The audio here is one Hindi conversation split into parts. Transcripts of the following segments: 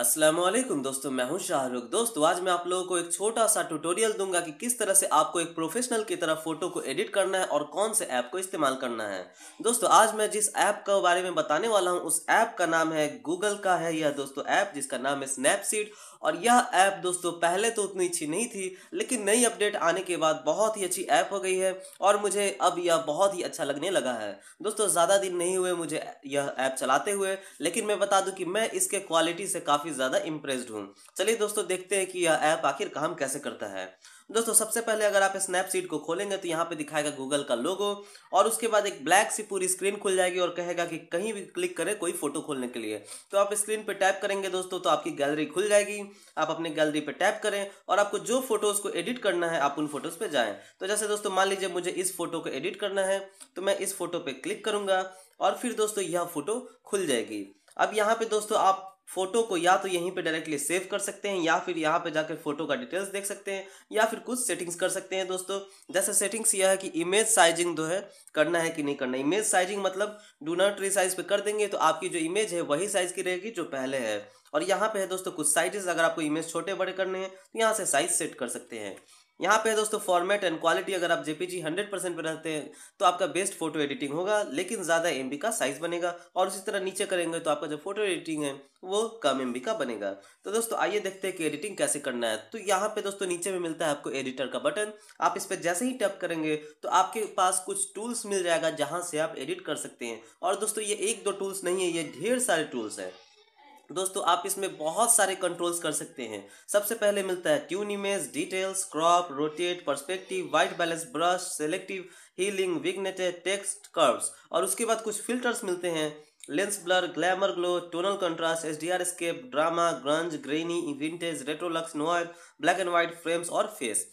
असलम दोस्तों मैं हूं शाहरुख दोस्तों आज मैं आप लोगों को एक छोटा सा ट्यूटोरियल दूंगा कि किस तरह से आपको एक प्रोफेशनल की तरह फोटो को एडिट करना है और कौन से ऐप को इस्तेमाल करना है दोस्तों आज मैं जिस ऐप के बारे में बताने वाला हूं उस ऐप का नाम है गूगल का है यह दोस्तों ऐप जिसका नाम है स्नैपसीड और यह ऐप दोस्तों पहले तो उतनी अच्छी नहीं थी लेकिन नई अपडेट आने के बाद बहुत ही अच्छी ऐप हो गई है और मुझे अब यह बहुत ही अच्छा लगने लगा है दोस्तों ज़्यादा दिन नहीं हुए मुझे यह ऐप चलाते हुए लेकिन मैं बता दूँ कि मैं इसके क्वालिटी से काफ़ी ज़्यादा इम्प्रेस्ड हूँ चलिए दोस्तों देखते हैं कि यह ऐप आखिर काम कैसे करता है दोस्तों सबसे पहले अगर आप स्नैपसीड को खोलेंगे तो यहाँ पे दिखाएगा गूगल का लोगो और उसके बाद एक ब्लैक सी पूरी स्क्रीन खुल जाएगी और कहेगा कि कहीं भी क्लिक करें कोई फोटो खोलने के लिए तो आप स्क्रीन पे टैप करेंगे दोस्तों तो आपकी गैलरी खुल जाएगी आप अपने गैलरी पे टैप करें और आपको जो फोटोज को एडिट करना है आप उन फोटोज पे जाए तो जैसे दोस्तों मान लीजिए मुझे इस फोटो को एडिट करना है तो मैं इस फोटो पे क्लिक करूंगा और फिर दोस्तों यह फोटो खुल जाएगी अब यहाँ पे दोस्तों आप फोटो को या तो यहीं पे डायरेक्टली सेव कर सकते हैं या फिर यहाँ पे जाकर फोटो का डिटेल्स देख सकते हैं या फिर कुछ सेटिंग्स कर सकते हैं दोस्तों जैसे सेटिंग्स यह है कि इमेज साइजिंग जो है करना है कि नहीं करना इमेज साइजिंग मतलब डू नॉट री साइज पे कर देंगे तो आपकी जो इमेज है वही साइज की रहेगी जो पहले है और यहाँ पे है दोस्तों कुछ साइजेस अगर आपको इमेज छोटे बड़े करने हैं तो यहाँ से साइज सेट कर सकते हैं यहाँ पे दोस्तों फॉर्मेट एंड क्वालिटी अगर आप जेपीजी 100 परसेंट पर रहते हैं तो आपका बेस्ट फोटो एडिटिंग होगा लेकिन ज़्यादा एम का साइज बनेगा और उसी तरह नीचे करेंगे तो आपका जो फोटो एडिटिंग है वो कम एम का बनेगा तो दोस्तों आइए देखते हैं कि एडिटिंग कैसे करना है तो यहाँ पे दोस्तों नीचे में मिलता है आपको एडिटर का बटन आप इस पर जैसे ही टैप करेंगे तो आपके पास कुछ टूल्स मिल जाएगा जहाँ से आप एडिट कर सकते हैं और दोस्तों ये एक दो टूल्स नहीं है ये ढेर सारे टूल्स हैं दोस्तों आप इसमें बहुत सारे कंट्रोल्स कर सकते हैं सबसे पहले मिलता है tune image details crop rotate perspective white balance brush selective healing vignetted text curves और उसके बाद कुछ फिल्टर्स मिलते हैं lens blur glamour glow tonal contrast H D R scape drama grunge grainy vintage retrolux noir black and white frames और फेस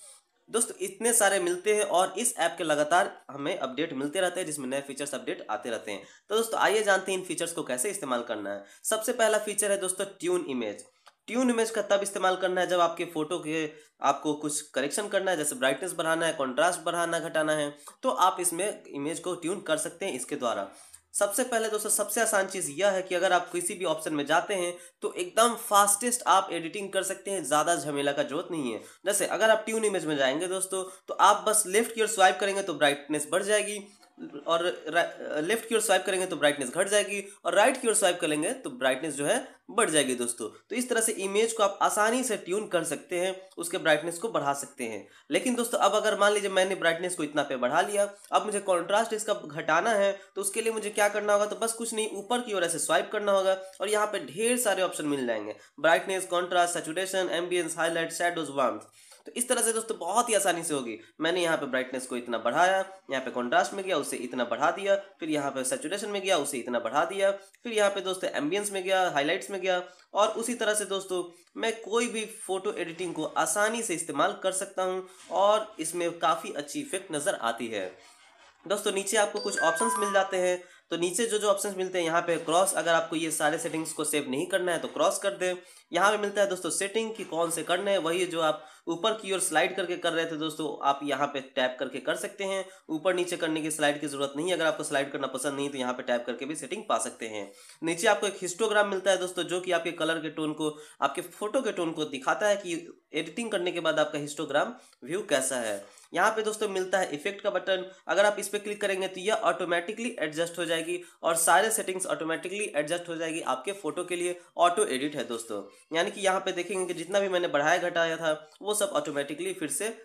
दोस्तों इतने सारे मिलते हैं और इस ऐप के लगातार हमें अपडेट मिलते रहते हैं जिसमें नए फीचर्स अपडेट आते रहते हैं तो दोस्तों आइए जानते हैं इन फीचर्स को कैसे इस्तेमाल करना है सबसे पहला फीचर है दोस्तों ट्यून इमेज ट्यून इमेज का तब इस्तेमाल करना है जब आपके फोटो के आपको कुछ करेक्शन करना है जैसे ब्राइटनेस बढ़ाना है कॉन्ट्रास्ट बढ़ाना घटाना है तो आप इसमें इमेज को ट्यून कर सकते हैं इसके द्वारा सबसे पहले दोस्तों सबसे आसान चीज़ यह है कि अगर आप किसी भी ऑप्शन में जाते हैं तो एकदम फास्टेस्ट आप एडिटिंग कर सकते हैं ज़्यादा झमेला का जरूरत नहीं है जैसे अगर आप ट्यून इमेज में जाएंगे दोस्तों तो आप बस लेफ्ट की ओर स्वाइप करेंगे तो ब्राइटनेस बढ़ जाएगी और लेफ्ट की ओर स्वाइप करेंगे तो ब्राइटनेस घट जाएगी और राइट की ओर स्वाइप करेंगे तो ब्राइटनेस जो है बढ़ जाएगी दोस्तों तो इस तरह से इमेज को आप आसानी से ट्यून कर सकते हैं उसके ब्राइटनेस को बढ़ा सकते हैं लेकिन दोस्तों अब अगर मान लीजिए मैंने ब्राइटनेस को इतना पे बढ़ा लिया अब मुझे कॉन्ट्रास्ट इसका घटाना है तो उसके लिए मुझे क्या करना होगा तो बस कुछ नहीं ऊपर की ओर ऐसे स्वाइप करना होगा और यहाँ पे ढेर सारे ऑप्शन मिल जाएंगे brightness contrast saturation ambiance highlight shadows warmth तो इस तरह से दोस्तों बहुत ही आसानी से होगी मैंने यहाँ पे ब्राइटनेस को इतना बढ़ाया यहाँ पे कॉन्ट्रास्ट में गया उसे इतना बढ़ा दिया फिर यहाँ पे सेचुरेशन में गया उसे इतना बढ़ा दिया फिर यहाँ पे दोस्तों एम्बियंस में गया हाईलाइट्स में गया और उसी तरह से दोस्तों मैं कोई भी फोटो एडिटिंग को आसानी से इस्तेमाल कर सकता हूँ और इसमें काफ़ी अच्छी इफेक्ट नज़र आती है दोस्तों नीचे आपको कुछ ऑप्शंस मिल जाते हैं तो नीचे जो जो ऑप्शंस मिलते हैं यहाँ पे क्रॉस अगर आपको ये सारे सेटिंग्स को सेव नहीं करना है तो क्रॉस कर दें यहाँ पे मिलता है दोस्तों सेटिंग कि कौन से करने हैं वही जो आप ऊपर की ओर स्लाइड करके कर रहे थे दोस्तों आप यहाँ पे टैप करके कर सकते हैं ऊपर नीचे करने की स्लाइड की जरूरत नहीं अगर आपको स्लाइड करना पसंद नहीं तो यहाँ पे टैप करके भी सेटिंग पा सकते हैं नीचे आपको एक हिस्टोग्राम मिलता है दोस्तों जो कि आपके कलर के टोन को आपके फोटो के टोन को दिखाता है कि एडिटिंग करने के बाद आपका हिस्टोग्राम व्यू कैसा है यहाँ पे दोस्तों मिलता है इफेक्ट का बटन अगर आप इस पर क्लिक करेंगे तो यह ऑटोमेटिकली एडजस्ट हो जाएगी और सारे सेटिंग्स ऑटोमेटिकली एडजस्ट हो जाएगी आपके फोटो के लिए ऑटो एडिट है दोस्तों यानी कि यहाँ पे देखेंगे कि जितना भी मैंने बढ़ाया घटाया था वो सब ऑटोमेटिकली फिर से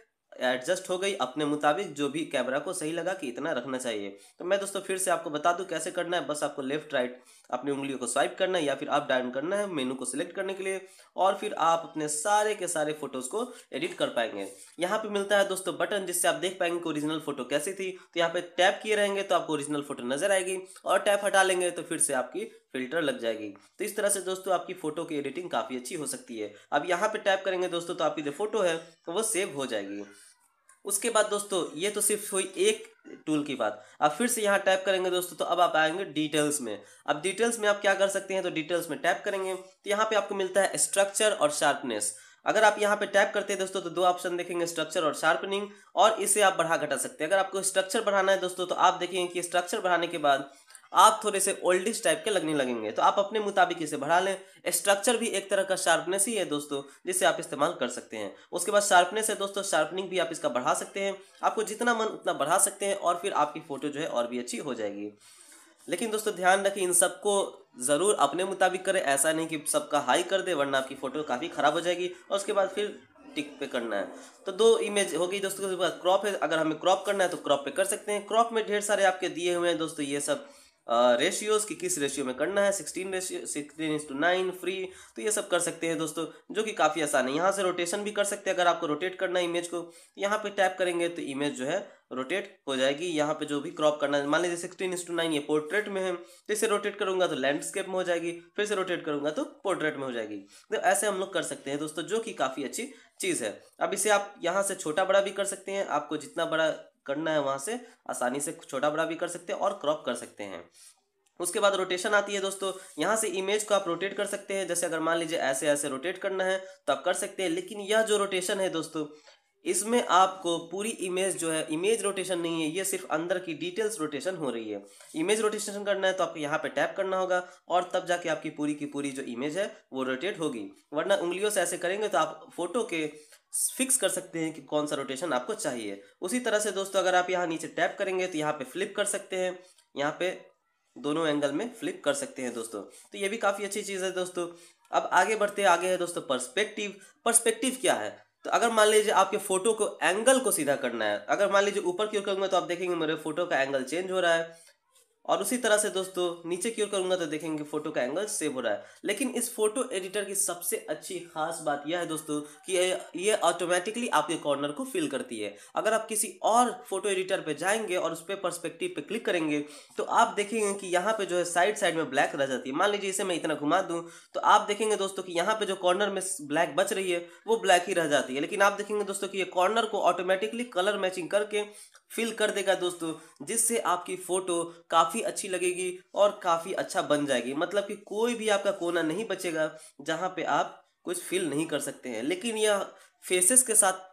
एडजस्ट हो गई अपने मुताबिक जो भी कैमरा को सही लगा कि इतना रखना चाहिए तो मैं दोस्तों फिर से आपको बता दूं कैसे करना है बस आपको लेफ्ट राइट अपनी उंगलियों को स्वाइप करना है या फिर आप डाउन करना है मेनू को सिलेक्ट करने के लिए और फिर आप अपने सारे के सारे फोटोज को एडिट कर पाएंगे यहाँ पे मिलता है दोस्तों बटन जिससे आप देख पाएंगे ओरिजिनल फोटो कैसी थी तो यहाँ पे टैप किए रहेंगे तो आपको ओरिजिनल फोटो नजर आएगी और टैप हटा लेंगे तो फिर से आपकी फिल्टर लग जाएगी तो इस तरह से दोस्तों आपकी फोटो की एडिटिंग काफ़ी अच्छी हो सकती है अब यहाँ पे टाइप करेंगे दोस्तों तो आपकी जो फोटो है तो वो सेव हो जाएगी उसके बाद दोस्तों ये तो सिर्फ हुई एक टूल की बात अब फिर से यहाँ टाइप करेंगे दोस्तों तो अब आप आएंगे डिटेल्स में अब डिटेल्स में आप क्या कर सकते हैं तो डिटेल्स में टाइप करेंगे तो यहाँ पे आपको मिलता है स्ट्रक्चर और शार्पनेस अगर आप यहाँ पे टैप करते हैं दोस्तों तो दो ऑप्शन देखेंगे स्ट्रक्चर और शार्पनिंग और इसे आप बढ़ा घटा सकते हैं अगर आपको स्ट्रक्चर बढ़ाना है दोस्तों तो आप देखेंगे कि स्ट्रक्चर बढ़ाने के बाद आप थोड़े से ओल्डिश टाइप के लगने लगेंगे तो आप अपने मुताबिक इसे बढ़ा लें स्ट्रक्चर भी एक तरह का शार्पनेस ही है दोस्तों जिसे आप इस्तेमाल कर सकते हैं उसके बाद शार्पनेस है दोस्तों शार्पनिंग भी आप इसका बढ़ा सकते हैं आपको जितना मन उतना बढ़ा सकते हैं और फिर आपकी फ़ोटो जो है और भी अच्छी हो जाएगी लेकिन दोस्तों ध्यान रखें इन सबको ज़रूर अपने मुताबिक करें ऐसा नहीं कि सबका हाई कर दे वरना आपकी फ़ोटो काफ़ी ख़राब हो जाएगी और उसके बाद फिर टिक पे करना है तो दो इमेज हो गई दोस्तों के बाद क्रॉप है अगर हमें क्रॉप करना है तो क्रॉप पे कर सकते हैं क्रॉप में ढेर सारे आपके दिए हुए हैं दोस्तों ये सब रेशियोज की कि किस रेशियो में करना है sixteen ratio sixteen into nine free तो ये सब कर सकते हैं दोस्तों जो कि काफ़ी आसान है यहाँ से रोटेशन भी कर सकते हैं अगर आपको रोटेट करना है इमेज को यहाँ पे टैप करेंगे तो इमेज जो है रोटेट हो जाएगी यहाँ पे जो भी क्रॉप करना है मान लीजिए सिक्सटीन इंस टू नाइन ये पोर्ट्रेट में है तो इसे रोटेट करूंगा तो लैंडस्केप में हो जाएगी फिर से रोटेट करूंगा तो पोर्ट्रेट में हो जाएगी तो ऐसे हम लोग कर सकते हैं दोस्तों जो कि काफ़ी अच्छी चीज़ है अब इसे आप यहाँ से छोटा बड़ा भी कर सकते हैं आपको जितना बड़ा करना है वहां से आसानी से छोटा बड़ा भी कर सकते हैं और क्रॉप कर सकते हैं उसके बाद रोटेशन आती है दोस्तों यहाँ से इमेज को आप रोटेट कर सकते हैं जैसे अगर मान लीजिए ऐसे ऐसे रोटेट करना है तो आप कर सकते हैं लेकिन यह जो रोटेशन है दोस्तों इसमें आपको पूरी इमेज जो है इमेज रोटेशन नहीं है ये सिर्फ अंदर की डिटेल्स रोटेशन हो रही है इमेज रोटेशन करना है तो आपको यहाँ पे टैप करना होगा और तब जाके आपकी पूरी की पूरी जो इमेज है वो रोटेट होगी वरना उंगलियों से ऐसे करेंगे तो आप फोटो के फिक्स कर सकते हैं कि कौन सा रोटेशन आपको चाहिए उसी तरह से दोस्तों अगर आप यहाँ नीचे टैप करेंगे तो यहाँ पे फ्लिप कर सकते हैं यहाँ पे दोनों एंगल में फ्लिप कर सकते हैं दोस्तों तो ये भी काफ़ी अच्छी चीज़ है दोस्तों अब आगे बढ़ते आगे है दोस्तों पर्सपेक्टिव पर्सपेक्टिव क्या है तो अगर मान लीजिए आपके फोटो को एंगल को सीधा करना है अगर मान लीजिए ऊपर की ओर करूँगा तो आप देखेंगे मेरे फोटो का एंगल चेंज हो रहा है और उसी तरह से दोस्तों नीचे की ओर करूंगा तो देखेंगे फोटो का एंगल सेव हो रहा है लेकिन इस फोटो एडिटर की सबसे अच्छी खास बात यह है दोस्तों कि ये ऑटोमेटिकली आपके कॉर्नर को फिल करती है अगर आप किसी और फोटो एडिटर पे जाएंगे और उस पर परस्पेक्टिव पे क्लिक करेंगे तो आप देखेंगे कि यहाँ पे जो है साइड साइड में ब्लैक रह जाती है मान लीजिए इसे मैं इतना घुमा दूँ तो आप देखेंगे दोस्तों की यहाँ पे जो कॉर्नर में ब्लैक बच रही है वो ब्लैक ही रह जाती है लेकिन आप देखेंगे दोस्तों की ये कॉर्नर को ऑटोमेटिकली कलर मैचिंग करके फिल कर देगा दोस्तों जिससे आपकी फोटो काफ़ी काफ़ी अच्छी लगेगी और काफ़ी अच्छा बन जाएगी मतलब कि कोई भी आपका कोना नहीं बचेगा जहाँ पे आप कुछ फील नहीं कर सकते हैं लेकिन यह फेसेस के साथ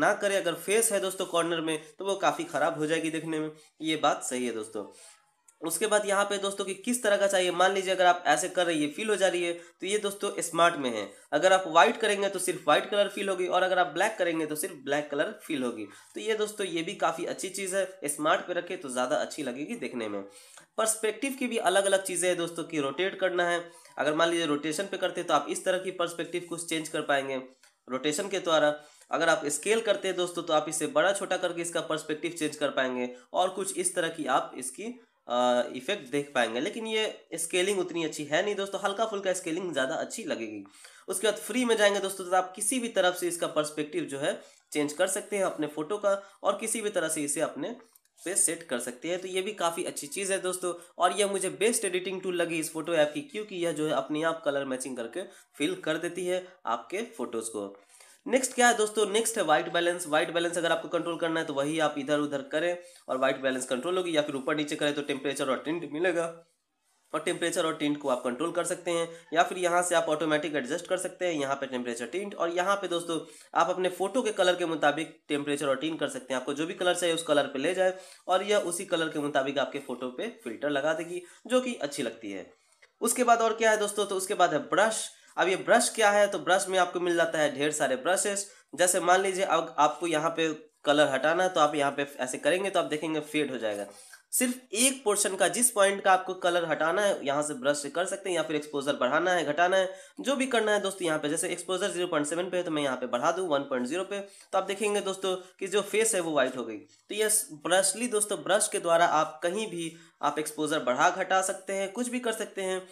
ना करें अगर फेस है दोस्तों कॉर्नर में तो वो काफ़ी ख़राब हो जाएगी देखने में ये बात सही है दोस्तों उसके बाद यहाँ पे दोस्तों कि किस तरह का चाहिए मान लीजिए अगर आप ऐसे कर रही है फील हो जा रही है तो ये दोस्तों स्मार्ट में है अगर आप व्हाइट करेंगे तो सिर्फ व्हाइट कलर फील होगी और अगर आप ब्लैक करेंगे तो सिर्फ ब्लैक कलर फील होगी तो ये दोस्तों ये भी काफ़ी अच्छी चीज़ है स्मार्ट पे रखें तो ज़्यादा अच्छी लगेगी देखने में परस्पेक्टिव की भी अलग अलग चीज़ें हैं दोस्तों की रोटेट करना है अगर मान लीजिए रोटेशन पे करते तो आप इस तरह की परस्पेक्टिव कुछ चेंज कर पाएंगे रोटेशन के द्वारा अगर आप स्केल करते हैं दोस्तों तो आप इसे बड़ा छोटा करके इसका पर्सपेक्टिव चेंज कर पाएंगे और कुछ इस तरह की आप इसकी इफेक्ट देख पाएंगे लेकिन ये स्केलिंग उतनी अच्छी है नहीं दोस्तों हल्का फुल्का स्केलिंग ज़्यादा अच्छी लगेगी उसके बाद फ्री में जाएंगे दोस्तों तो आप किसी भी तरफ से इसका पर्सपेक्टिव जो है चेंज कर सकते हैं अपने फोटो का और किसी भी तरह से इसे अपने पे सेट कर सकते हैं तो ये भी काफ़ी अच्छी चीज़ है दोस्तों और यह मुझे बेस्ट एडिटिंग टूल लगी इस फोटो ऐप की क्योंकि यह जो है अपने आप कलर मैचिंग करके फिल कर देती है आपके फोटोज़ को नेक्स्ट क्या है दोस्तों नेक्स्ट है वाइट बैलेंस व्हाइट बैलेंस अगर आपको कंट्रोल करना है तो वही आप इधर उधर करें और व्हाइट बैलेंस कंट्रोल होगी या फिर ऊपर नीचे करें तो टेम्परेचर और टिंट मिलेगा और टेम्परेचर और टिंट को आप कंट्रोल कर सकते हैं या फिर यहाँ से आप ऑटोमेटिक एडजस्ट कर सकते हैं यहाँ पे टेम्परेचर टिंट और यहाँ पे दोस्तों आप अपने फोटो के कलर के मुताबिक टेम्परेचर और टिंट कर सकते हैं आपको जो भी कलर चाहिए उस कलर पे ले जाए और यह उसी कलर के मुताबिक आपके फोटो पे फिल्टर लगा देगी जो कि अच्छी लगती है उसके बाद और क्या है दोस्तों तो उसके बाद है ब्रश अब ये ब्रश क्या है तो ब्रश में आपको मिल जाता है ढेर सारे ब्रशेस जैसे मान लीजिए अब आपको यहाँ पे कलर हटाना है तो आप यहाँ पे ऐसे करेंगे तो आप देखेंगे फेड हो जाएगा सिर्फ एक पोर्शन का जिस पॉइंट का आपको कलर हटाना है यहाँ से ब्रश से कर सकते हैं या फिर एक्सपोजर बढ़ाना है घटाना है जो भी करना है दोस्तों यहाँ पे जैसे एक्सपोजर 0.7 पे है तो मैं यहाँ पे बढ़ा दूँ 1.0 पे तो आप देखेंगे दोस्तों कि जो फेस है वो वाइट हो गई तो ये ब्रशली दोस्तों ब्रश के द्वारा आप कहीं भी आप एक्सपोजर बढ़ा घटा सकते हैं कुछ भी कर सकते हैं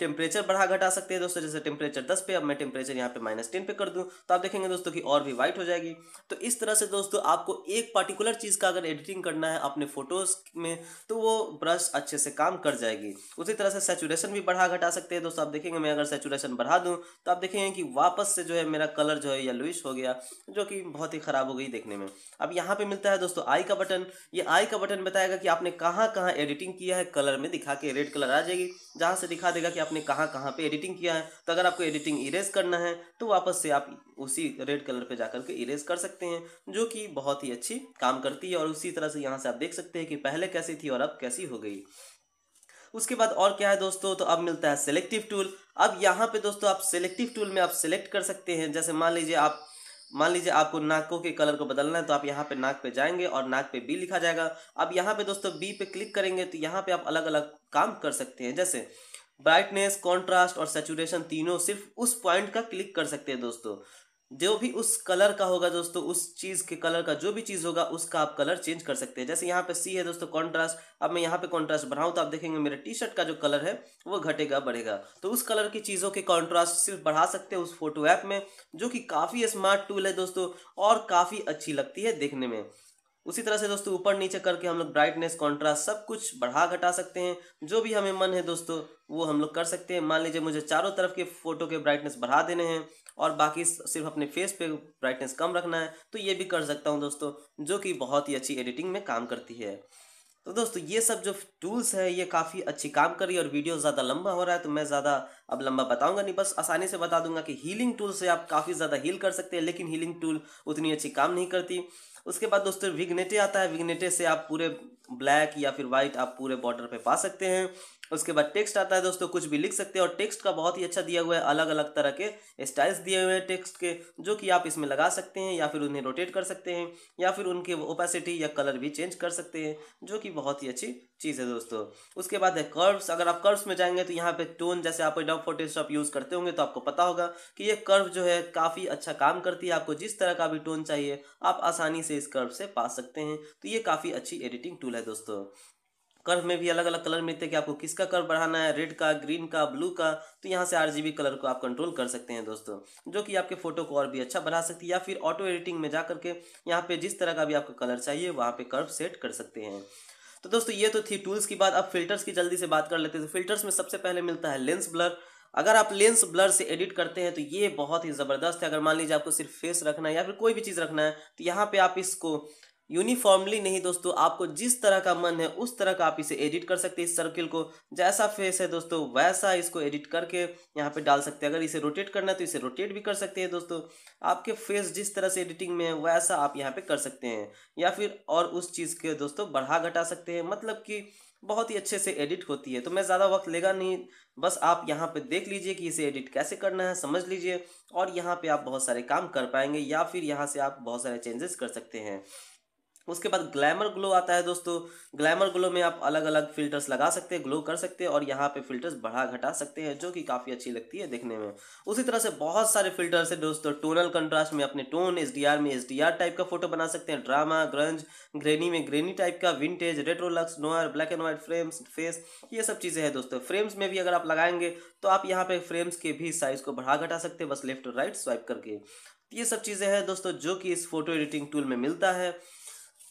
टेम्परेचर बढ़ा घटा सकते हैं दोस्तों जैसे टेम्परेचर दस पे अब मैं टेम्परेचर यहाँ पे माइनस टेन पे कर दूँ तो आप देखेंगे दोस्तों कि और भी वाइट हो जाएगी तो इस तरह से दोस्तों आपको एक पर्टिकुलर चीज़ का अगर एडिटिंग करना है अपने फोटोज में तो वो ब्रश अच्छे से काम कर जाएगी उसी तरह से सेचुरेशन भी बढ़ा घटा सकते हैं दोस्तों आप देखेंगे मैं अगर सेचुरेशन बढ़ा दूँ तो आप देखेंगे कि वापस से जो है मेरा कलर जो है येलोइश हो गया जो कि बहुत ही ख़राब हो गई देखने में अब यहाँ पर मिलता है दोस्तों आई का बटन ये आई का बटन बताएगा कि आपने कहाँ कहाँ एडिटिंग एडिटिंग किया है कलर में दिखा के रेड कलर आ जाएगी जहाँ से दिखा देगा कि आपने कहाँ कहाँ पे एडिटिंग किया है तो अगर आपको एडिटिंग इरेज करना है तो वापस से आप उसी रेड कलर पे जाकर के इरेज कर सकते हैं जो कि बहुत ही अच्छी काम करती है और उसी तरह से यहाँ से आप देख सकते हैं कि पहले कैसी थी और अब कैसी हो गई उसके बाद और क्या है दोस्तों तो अब मिलता है सेलेक्टिव टूल अब यहाँ पे दोस्तों आप सेलेक्टिव टूल में आप सेलेक्ट कर सकते हैं जैसे मान लीजिए आप मान लीजिए आपको नाकों के कलर को बदलना है तो आप यहाँ पे नाक पे जाएंगे और नाक पे बी लिखा जाएगा अब यहाँ पे दोस्तों बी पे क्लिक करेंगे तो यहाँ पे आप अलग अलग काम कर सकते हैं जैसे ब्राइटनेस कॉन्ट्रास्ट और सेचुरेशन तीनों सिर्फ उस पॉइंट का क्लिक कर सकते हैं दोस्तों जो भी उस कलर का होगा दोस्तों उस चीज़ के कलर का जो भी चीज़ होगा उसका आप कलर चेंज कर सकते हैं जैसे यहाँ पे सी है दोस्तों कॉन्ट्रास्ट अब मैं यहाँ पे कॉन्ट्रास्ट बढ़ाऊं तो आप देखेंगे मेरे टी शर्ट का जो कलर है वो घटेगा बढ़ेगा तो उस कलर की चीज़ों के कॉन्ट्रास्ट सिर्फ बढ़ा सकते हैं उस फोटो ऐप में जो कि काफ़ी स्मार्ट टूल है दोस्तों और काफ़ी अच्छी लगती है देखने में उसी तरह से दोस्तों ऊपर नीचे करके हम लोग ब्राइटनेस कॉन्ट्रास्ट सब कुछ बढ़ा घटा सकते हैं जो भी हमें मन है दोस्तों वो हम लोग कर सकते हैं मान लीजिए मुझे चारों तरफ के फोटो के ब्राइटनेस बढ़ा देने हैं और बाकी सिर्फ अपने फेस पे ब्राइटनेस कम रखना है तो ये भी कर सकता हूँ दोस्तों जो कि बहुत ही अच्छी एडिटिंग में काम करती है तो दोस्तों ये सब जो टूल्स है ये काफ़ी अच्छी काम कर रही है और वीडियो ज़्यादा लंबा हो रहा है तो मैं ज़्यादा अब लंबा बताऊंगा नहीं बस आसानी से बता दूंगा कि हीलिंग टूल से आप काफ़ी ज़्यादा हील कर सकते हैं लेकिन हीलिंग टूल उतनी अच्छी काम नहीं करती उसके बाद दोस्तों विग्नेटे आता है विग्नेटे से आप पूरे ब्लैक या फिर वाइट आप पूरे बॉर्डर पे पा सकते हैं उसके बाद टेक्स्ट आता है दोस्तों कुछ भी लिख सकते हैं और टेक्स्ट का बहुत ही अच्छा दिया हुआ है अलग अलग तरह के स्टाइल्स दिए हुए हैं टेक्स्ट के जो कि आप इसमें लगा सकते हैं या फिर उन्हें रोटेट कर सकते हैं या फिर उनके ओपेसिटी या कलर भी चेंज कर सकते हैं जो कि बहुत ही अच्छी चीज़ है दोस्तों उसके बाद है कर्व्स अगर आप कर्व्स में जाएंगे तो यहाँ पे टोन जैसे आप एडोब फोटोशॉप यूज़ करते होंगे तो आपको पता होगा कि ये कर्व जो है काफ़ी अच्छा काम करती है आपको जिस तरह का भी टोन चाहिए आप आसानी से इस कर्व से पा सकते हैं तो ये काफ़ी अच्छी एडिटिंग टूल है दोस्तों कर्व में भी अलग अलग कलर मिलते हैं कि आपको किसका कर्व बढ़ाना है रेड का ग्रीन का ब्लू का तो यहाँ से आरजीबी कलर को आप कंट्रोल कर सकते हैं दोस्तों जो कि आपके फोटो को और भी अच्छा बना सकती है या फिर ऑटो एडिटिंग में जा करके यहाँ पे जिस तरह का भी आपको कलर चाहिए वहाँ पे कर्व सेट कर सकते हैं तो दोस्तों ये तो थी टूल्स की बात अब फिल्टर्स की जल्दी से बात कर लेते हैं तो फिल्टर्स में सबसे पहले मिलता है लेंस ब्लर अगर आप लेंस ब्लर से एडिट करते हैं तो ये बहुत ही ज़बरदस्त है अगर मान लीजिए आपको सिर्फ फेस रखना है या फिर कोई भी चीज़ रखना है तो यहाँ पे आप इसको यूनिफॉर्मली नहीं दोस्तों आपको जिस तरह का मन है उस तरह का आप इसे एडिट कर सकते हैं इस सर्किल को जैसा फेस है दोस्तों वैसा इसको एडिट करके यहाँ पे डाल सकते हैं अगर इसे रोटेट करना है तो इसे रोटेट भी कर सकते हैं दोस्तों आपके फेस जिस तरह से एडिटिंग में है वैसा आप यहाँ पे कर सकते हैं या फिर और उस चीज़ के दोस्तों बढ़ा घटा सकते हैं मतलब कि बहुत ही अच्छे से एडिट होती है तो मैं ज़्यादा वक्त लेगा नहीं बस आप यहाँ पे देख लीजिए कि इसे एडिट कैसे करना है समझ लीजिए और यहाँ पे आप बहुत सारे काम कर पाएंगे या फिर यहाँ से आप बहुत सारे चेंजेस कर सकते हैं उसके बाद ग्लैमर ग्लो आता है दोस्तों ग्लैमर ग्लो में आप अलग अलग फिल्टर्स लगा सकते हैं ग्लो कर सकते हैं और यहाँ पे फिल्टर्स बढ़ा घटा सकते हैं जो कि काफ़ी अच्छी लगती है देखने में उसी तरह से बहुत सारे फिल्टर्स है दोस्तों टोनल कंट्रास्ट में अपने टोन एस में एस टाइप का फोटो बना सकते हैं ड्रामा ग्रंज ग्रेनी में ग्रेनी टाइप का vintage retrolux noir black and white frames face ये सब चीज़ें हैं दोस्तों फ्रेम्स में भी अगर आप लगाएंगे तो आप यहाँ पे फ्रेम्स के भी साइज़ को बढ़ा घटा सकते हैं बस लेफ्ट और राइट स्वाइप करके ये सब चीज़ें हैं दोस्तों जो कि इस फोटो एडिटिंग टूल में मिलता है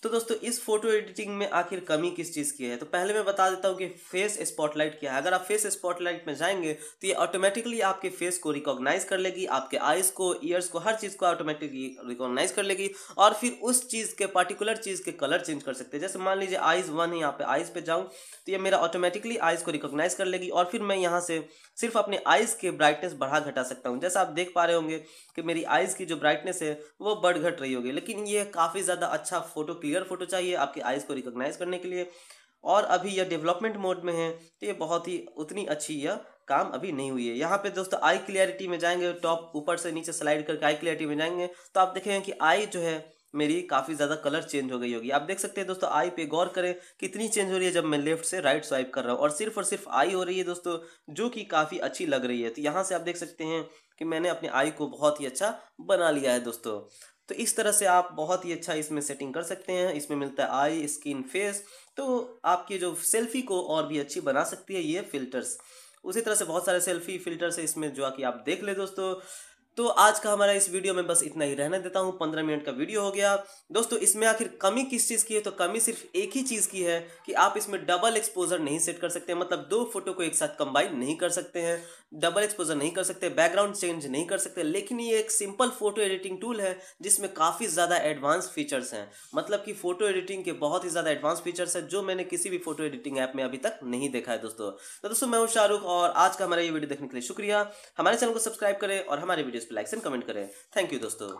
तो दोस्तों इस फोटो एडिटिंग में आखिर कमी किस चीज़ की है तो पहले मैं बता देता हूँ कि फेस स्पॉटलाइट क्या है अगर आप फेस स्पॉटलाइट में जाएंगे तो ये ऑटोमेटिकली आपके फेस को रिकॉग्नाइज कर लेगी आपके आइज को ईयर्स को हर चीज़ को ऑटोमेटिकली रिकॉग्नाइज कर लेगी और फिर उस चीज़ के पर्टिकुलर चीज़ के कलर चेंज कर सकते हैं जैसे मान लीजिए आइज वन है यहाँ पे आइज पे जाऊँ तो ये मेरा ऑटोमेटिकली आइज को रिकॉग्नाइज कर लेगी और फिर मैं यहाँ से सिर्फ अपने आइज के ब्राइटनेस बढ़ा घटा सकता हूँ जैसा आप देख पा रहे होंगे कि मेरी आइज की जो ब्राइटनेस है वो बढ़ घट रही होगी लेकिन ये काफ़ी ज़्यादा अच्छा फोटो क्लियर क्लियर फोटो चाहिए आपके आइज़ को रिकोगनाइज करने के लिए और अभी यह डेवलपमेंट मोड में है तो ये बहुत ही उतनी अच्छी यह काम अभी नहीं हुई है यहाँ पे दोस्तों आई क्लियरिटी में जाएंगे टॉप ऊपर से नीचे स्लाइड करके आई क्लियरिटी में जाएंगे तो आप देखेंगे कि आई जो है मेरी काफ़ी ज़्यादा कलर चेंज हो गई होगी आप देख सकते हैं दोस्तों आई पे गौर करें कितनी चेंज हो रही है जब मैं लेफ्ट से राइट स्वाइप कर रहा हूँ और सिर्फ और सिर्फ आई हो रही है दोस्तों जो कि काफ़ी अच्छी लग रही है तो यहाँ से आप देख सकते हैं कि मैंने अपने आई को बहुत ही अच्छा बना लिया है दोस्तों तो इस तरह से आप बहुत ही अच्छा इसमें सेटिंग कर सकते हैं इसमें मिलता है आई स्किन फेस तो आपकी जो सेल्फी को और भी अच्छी बना सकती है ये फिल्टर्स उसी तरह से बहुत सारे सेल्फी फिल्टर्स है इसमें जो कि आप देख ले दोस्तों तो आज का हमारा इस वीडियो में बस इतना ही रहने देता हूँ पंद्रह मिनट का वीडियो हो गया दोस्तों इसमें आखिर कमी किस चीज़ की है तो कमी सिर्फ एक ही चीज़ की है कि आप इसमें डबल एक्सपोजर नहीं सेट कर सकते मतलब दो फोटो को एक साथ कंबाइन नहीं कर सकते हैं डबल एक्सपोजर नहीं कर सकते बैकग्राउंड चेंज नहीं कर सकते लेकिन ये एक सिंपल फोटो एडिटिंग टूल है जिसमें काफ़ी ज़्यादा एडवांस फीचर्स हैं मतलब कि फोटो एडिटिंग के बहुत ही ज़्यादा एडवांस फीचर्स हैं जो मैंने किसी भी फोटो एडिटिंग ऐप में अभी तक नहीं देखा है दोस्तों तो दोस्तों मैं हूँ शाहरुख और आज का हमारा ये वीडियो देखने के लिए शुक्रिया हमारे चैनल को सब्सक्राइब करें और हमारे वीडियो इस पे लाइक एंड कमेंट करें थैंक यू दोस्तों